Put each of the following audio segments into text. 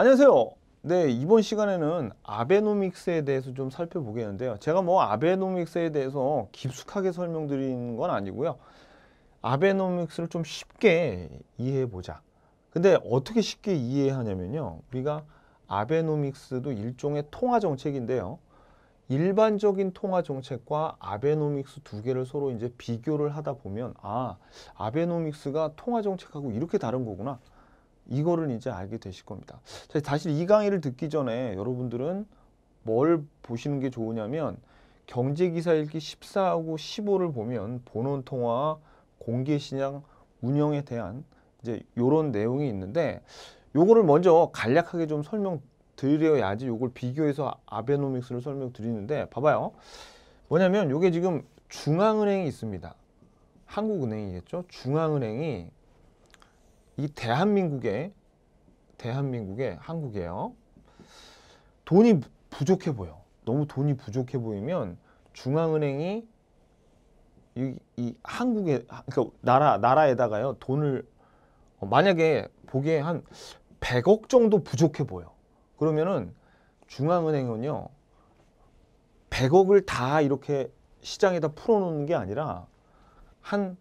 안녕하세요. 네, 이번 시간에는 아베노믹스에 대해서 좀 살펴보겠는데요. 제가 뭐 아베노믹스에 대해서 깊숙하게 설명드리는 건 아니고요. 아베노믹스를 좀 쉽게 이해해보자. 근데 어떻게 쉽게 이해하냐면요. 우리가 아베노믹스도 일종의 통화정책인데요. 일반적인 통화정책과 아베노믹스 두 개를 서로 이제 비교를 하다 보면 아, 아베노믹스가 통화정책하고 이렇게 다른 거구나. 이거를 이제 알게 되실 겁니다. 사실 이 강의를 듣기 전에 여러분들은 뭘 보시는 게 좋으냐면 경제기사 읽기 14하고 15를 보면 본원 통화, 공개시장 운영에 대한 이제 요런 내용이 있는데 요거를 먼저 간략하게 좀 설명드려야지 요걸 비교해서 아베노믹스를 설명드리는데 봐봐요. 뭐냐면 요게 지금 중앙은행이 있습니다. 한국은행이겠죠. 중앙은행이 이대한민국에 대한민국의 한국에요 돈이 부족해 보여. 너무 돈이 부족해 보이면 중앙은행이 이, 이 한국의 그러니까 나라 나라에다가요 돈을 어, 만약에 보기에 한 100억 정도 부족해 보여. 그러면은 중앙은행은요 100억을 다 이렇게 시장에다 풀어놓는 게 아니라 한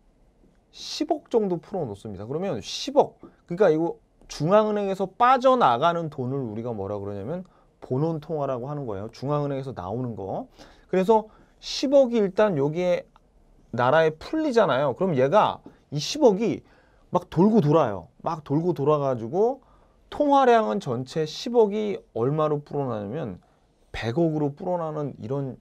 10억 정도 풀어놓습니다. 그러면 10억, 그러니까 이거 중앙은행에서 빠져나가는 돈을 우리가 뭐라 그러냐면 본원 통화라고 하는 거예요. 중앙은행에서 나오는 거. 그래서 10억이 일단 여기에 나라에 풀리잖아요. 그럼 얘가 이 10억이 막 돌고 돌아요. 막 돌고 돌아가지고 통화량은 전체 10억이 얼마로 불어나냐면 100억으로 불어나는 이런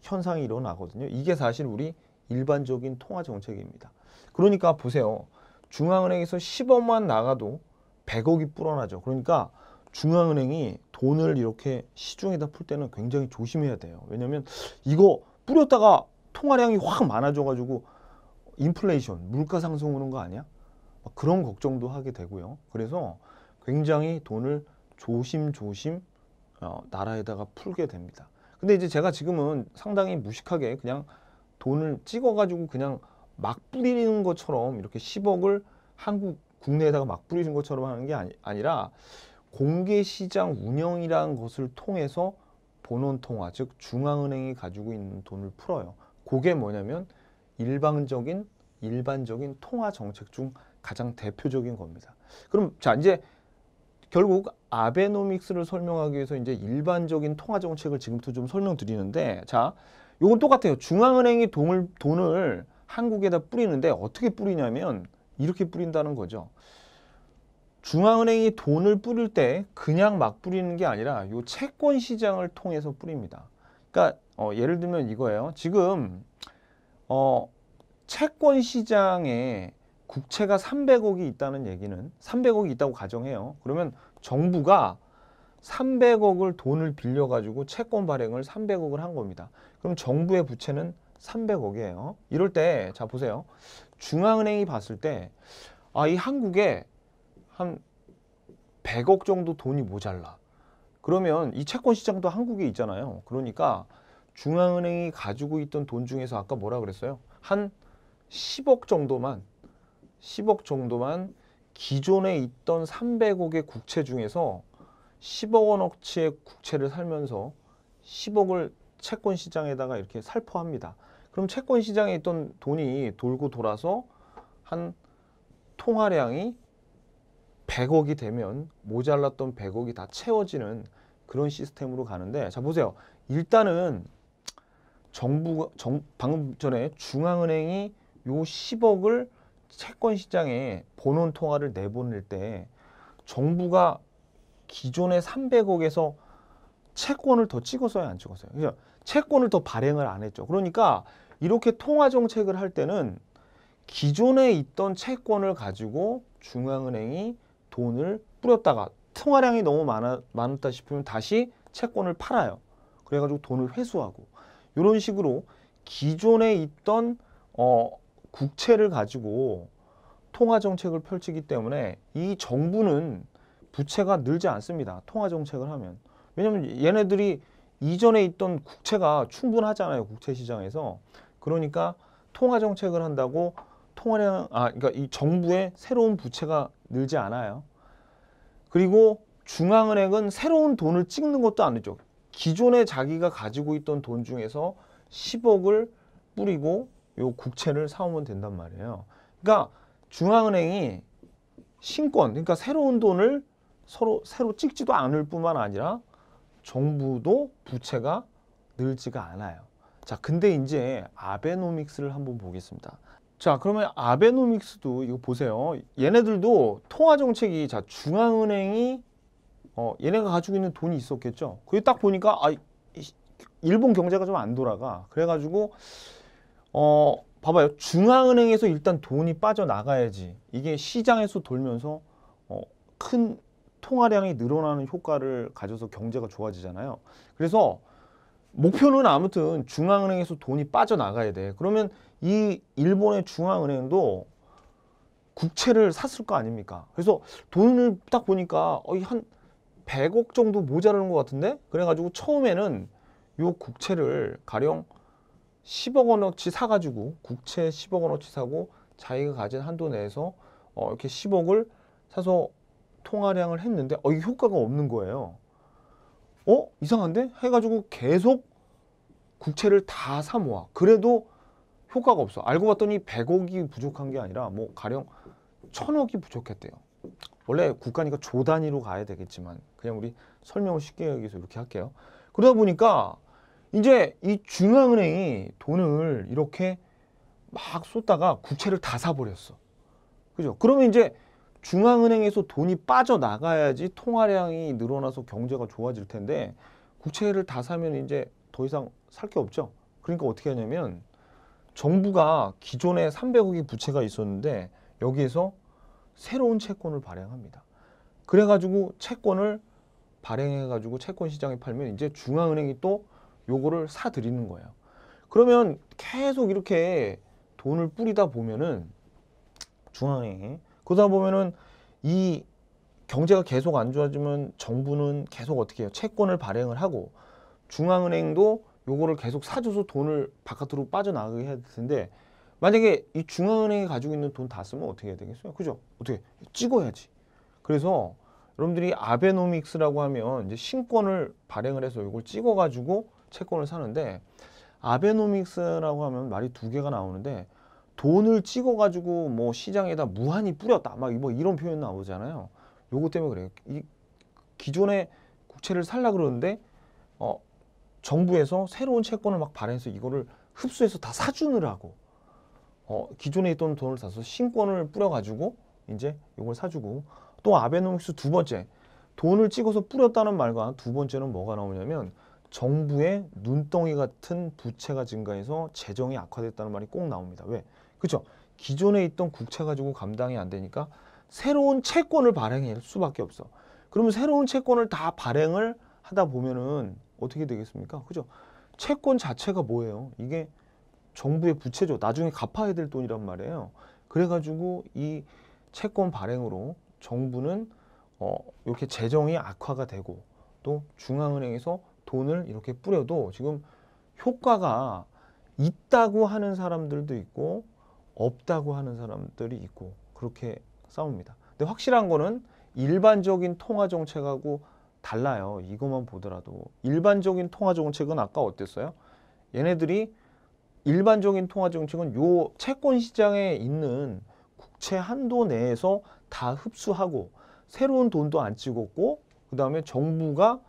현상이 일어나거든요. 이게 사실 우리 일반적인 통화 정책입니다. 그러니까 보세요. 중앙은행에서 10억만 나가도 100억이 불어나죠. 그러니까 중앙은행이 돈을 이렇게 시중에다 풀 때는 굉장히 조심해야 돼요. 왜냐면 이거 뿌렸다가 통화량이 확 많아져가지고 인플레이션, 물가 상승 오는 거 아니야? 그런 걱정도 하게 되고요. 그래서 굉장히 돈을 조심조심 어, 나라에다가 풀게 됩니다. 근데 이제 제가 지금은 상당히 무식하게 그냥 돈을 찍어가지고 그냥 막 뿌리는 것처럼 이렇게 10억을 한국 국내에다가 막 뿌리는 것처럼 하는 게 아니, 아니라 공개 시장 운영이라는 것을 통해서 본원 통화 즉 중앙은행이 가지고 있는 돈을 풀어요. 그게 뭐냐면 일방적인 일반적인 통화 정책 중 가장 대표적인 겁니다. 그럼 자 이제 결국 아베노믹스를 설명하기 위해서 이제 일반적인 통화 정책을 지금부터 좀 설명드리는데 자 요건 똑같아요. 중앙은행이 돈을 돈을 한국에다 뿌리는데 어떻게 뿌리냐면 이렇게 뿌린다는 거죠. 중앙은행이 돈을 뿌릴 때 그냥 막 뿌리는 게 아니라 요 채권 시장을 통해서 뿌립니다. 그러니까 어, 예를 들면 이거예요. 지금 어, 채권 시장에 국채가 300억이 있다는 얘기는 300억이 있다고 가정해요. 그러면 정부가 300억을 돈을 빌려 가지고 채권 발행을 300억을 한 겁니다. 그럼 정부의 부채는 300억이에요. 이럴 때, 자, 보세요. 중앙은행이 봤을 때, 아, 이 한국에 한 100억 정도 돈이 모자라. 그러면 이 채권 시장도 한국에 있잖아요. 그러니까 중앙은행이 가지고 있던 돈 중에서 아까 뭐라 그랬어요? 한 10억 정도만, 10억 정도만 기존에 있던 300억의 국채 중에서 10억 원어치의 국채를 살면서 10억을 채권 시장에다가 이렇게 살포합니다. 그럼 채권 시장에 있던 돈이 돌고 돌아서 한 통화량이 100억이 되면 모자랐던 100억이 다 채워지는 그런 시스템으로 가는데 자 보세요. 일단은 정부 정, 방금 전에 중앙은행이 요 10억을 채권 시장에 본원 통화를 내보낼 때 정부가 기존의 300억에서 채권을 더 찍었어요, 안 찍었어요? 그러니까 채권을 더 발행을 안 했죠. 그러니까 이렇게 통화 정책을 할 때는 기존에 있던 채권을 가지고 중앙은행이 돈을 뿌렸다가 통화량이 너무 많아, 많았다 싶으면 다시 채권을 팔아요. 그래가지고 돈을 회수하고 이런 식으로 기존에 있던 어, 국채를 가지고 통화 정책을 펼치기 때문에 이 정부는 부채가 늘지 않습니다. 통화 정책을 하면 왜냐면 얘네들이 이전에 있던 국채가 충분하잖아요. 국채 시장에서. 그러니까 통화 정책을 한다고 통화량 아 그러니까 이 정부의 새로운 부채가 늘지 않아요. 그리고 중앙은행은 새로운 돈을 찍는 것도 아니죠 기존에 자기가 가지고 있던 돈 중에서 10억을 뿌리고 요 국채를 사오면 된단 말이에요. 그러니까 중앙은행이 신권, 그러니까 새로운 돈을 서로 새로 찍지도 않을 뿐만 아니라 정부도 부채가 늘지가 않아요. 자, 근데 이제 아베노믹스를 한번 보겠습니다. 자, 그러면 아베노믹스도 이거 보세요. 얘네들도 통화 정책이 자, 중앙은행이 어, 얘네가 가지고 있는 돈이 있었겠죠. 그게 딱 보니까 아 일본 경제가 좀 안 돌아가. 그래 가지고 어, 봐봐요. 중앙은행에서 일단 돈이 빠져나가야지. 이게 시장에서 돌면서 어, 큰 통화량이 늘어나는 효과를 가져서 경제가 좋아지잖아요. 그래서 목표는 아무튼 중앙은행에서 돈이 빠져나가야 돼. 그러면 이 일본의 중앙은행도 국채를 샀을 거 아닙니까? 그래서 돈을 딱 보니까 어, 이한 100억 정도 모자라는 것 같은데? 그래가지고 처음에는 요 국채를 가령 10억 원어치 사가지고 국채 10억 원어치 사고 자기가 가진 한도 내에서 어, 이렇게 10억을 사서 통화량을 했는데 어 이게 효과가 없는 거예요. 어 이상한데 해가지고 계속 국채를 다 사 모아. 그래도 효과가 없어. 알고 봤더니 100억이 부족한 게 아니라 뭐 가령 1000억이 부족했대요. 원래 국가니까 조 단위로 가야 되겠지만 그냥 우리 설명을 쉽게 여기서 이렇게 할게요. 그러다 보니까 이제 이 중앙은행이 돈을 이렇게 막 쏟다가 국채를 다 사버렸어. 그죠? 그러면 이제 중앙은행에서 돈이 빠져나가야지 통화량이 늘어나서 경제가 좋아질 텐데 국채를 다 사면 이제 더 이상 살 게 없죠. 그러니까 어떻게 하냐면 정부가 기존에 300억이 부채가 있었는데 여기에서 새로운 채권을 발행합니다. 그래가지고 채권을 발행해가지고 채권 시장에 팔면 이제 중앙은행이 또 요거를 사들이는 거예요. 그러면 계속 이렇게 돈을 뿌리다 보면은 중앙은행이 그러다 보면은 이 경제가 계속 안 좋아지면 정부는 계속 어떻게 해요? 채권을 발행을 하고 중앙은행도 요거를 계속 사줘서 돈을 바깥으로 빠져나가게 해야 될 텐데 만약에 이 중앙은행이 가지고 있는 돈 다 쓰면 어떻게 해야 되겠어요? 그죠? 어떻게 찍어야지. 그래서 여러분들이 아베노믹스라고 하면 이제 신권을 발행을 해서 이걸 찍어가지고 채권을 사는데 아베노믹스라고 하면 말이 두 개가 나오는데 돈을 찍어가지고 뭐 시장에다 무한히 뿌렸다 막뭐 이런 표현 나오잖아요. 요거 때문에 그래요. 이 기존의 국채를 살라 그러는데 어 정부에서 새로운 채권을 막 발행해서 이거를 흡수해서 다 사주느라고 어 기존에 있던 돈을 다서 신권을 뿌려가지고 이제 요걸 사주고 또 아베노믹스 두 번째 돈을 찍어서 뿌렸다는 말과 두 번째는 뭐가 나오냐면 정부의 눈덩이 같은 부채가 증가해서 재정이 악화됐다는 말이 꼭 나옵니다. 왜? 그렇죠? 기존에 있던 국채 가지고 감당이 안 되니까 새로운 채권을 발행할 수밖에 없어. 그러면 새로운 채권을 다 발행을 하다 보면은 어떻게 되겠습니까? 그죠? 채권 자체가 뭐예요? 이게 정부의 부채죠. 나중에 갚아야 될 돈이란 말이에요. 그래가지고 이 채권 발행으로 정부는 어, 이렇게 재정이 악화가 되고 또 중앙은행에서 돈을 이렇게 뿌려도 지금 효과가 있다고 하는 사람들도 있고 없다고 하는 사람들이 있고 그렇게 싸웁니다. 근데 확실한 거는 일반적인 통화 정책하고 달라요. 이것만 보더라도 일반적인 통화 정책은 아까 어땠어요? 얘네들이 일반적인 통화 정책은 요 채권 시장에 있는 국채 한도 내에서 다 흡수하고 새로운 돈도 안 찍었고 그다음에 정부가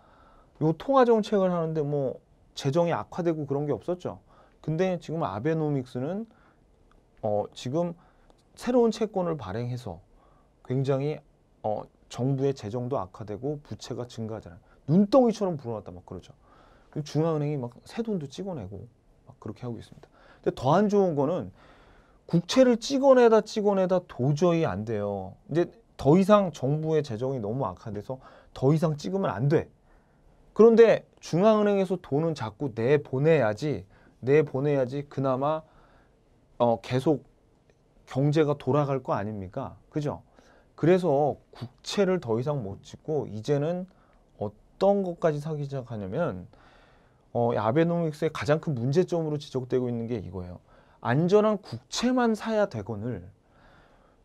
요 통화 정책을 하는데 뭐 재정이 악화되고 그런 게 없었죠. 근데 지금 아베노믹스는 어, 지금 새로운 채권을 발행해서 굉장히 어, 정부의 재정도 악화되고 부채가 증가하잖아요. 눈덩이처럼 불어났다 막 그러죠. 그리고 중앙은행이 막 새 돈도 찍어내고 막 그렇게 하고 있습니다. 근데 더 안 좋은 거는 국채를 찍어내다 찍어내다 도저히 안 돼요. 이제 더 이상 정부의 재정이 너무 악화돼서 더 이상 찍으면 안 돼. 그런데 중앙은행에서 돈은 자꾸 내보내야지 내보내야지 그나마 어, 계속 경제가 돌아갈 거 아닙니까? 그죠? 그래서 국채를 더 이상 못 짓고 이제는 어떤 것까지 사기 시작하냐면 어, 아베노믹스의 가장 큰 문제점으로 지적되고 있는 게 이거예요. 안전한 국채만 사야 되거늘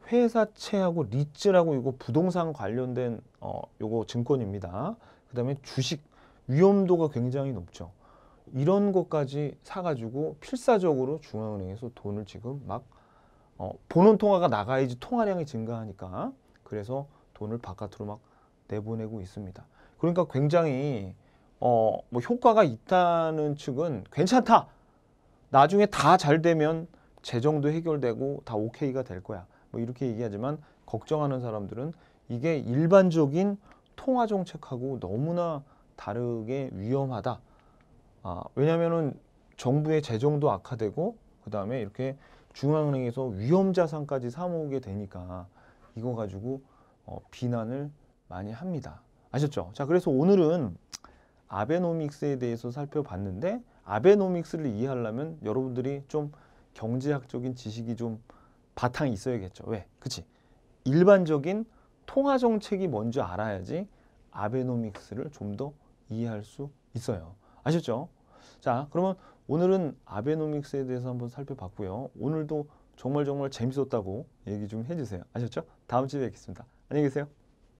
회사채하고 리츠라고 이거 부동산 관련된 어, 요거 증권입니다. 그 다음에 주식 위험도가 굉장히 높죠. 이런 것까지 사가지고 필사적으로 중앙은행에서 돈을 지금 막 어, 본원 통화가 나가야지 통화량이 증가하니까 그래서 돈을 바깥으로 막 내보내고 있습니다. 그러니까 굉장히 어, 뭐 효과가 있다는 측은 괜찮다. 나중에 다 잘 되면 재정도 해결되고 다 오케이가 될 거야. 뭐 이렇게 얘기하지만 걱정하는 사람들은 이게 일반적인 통화 정책하고 너무나 다르게 위험하다. 아, 왜냐면은 정부의 재정도 악화되고 그다음에 이렇게 중앙은행에서 위험 자산까지 사모으게 되니까 이거 가지고 어, 비난을 많이 합니다. 아셨죠? 자, 그래서 오늘은 아베노믹스에 대해서 살펴봤는데 아베노믹스를 이해하려면 여러분들이 좀 경제학적인 지식이 좀 바탕이 있어야겠죠. 왜? 그치? 일반적인 통화정책이 뭔지 알아야지 아베노믹스를 좀 더 이해할 수 있어요. 아셨죠? 자, 그러면 오늘은 아베노믹스에 대해서 한번 살펴봤고요. 오늘도 정말 정말 재밌었다고 얘기 좀 해주세요. 아셨죠? 다음 주에 뵙겠습니다. 안녕히 계세요.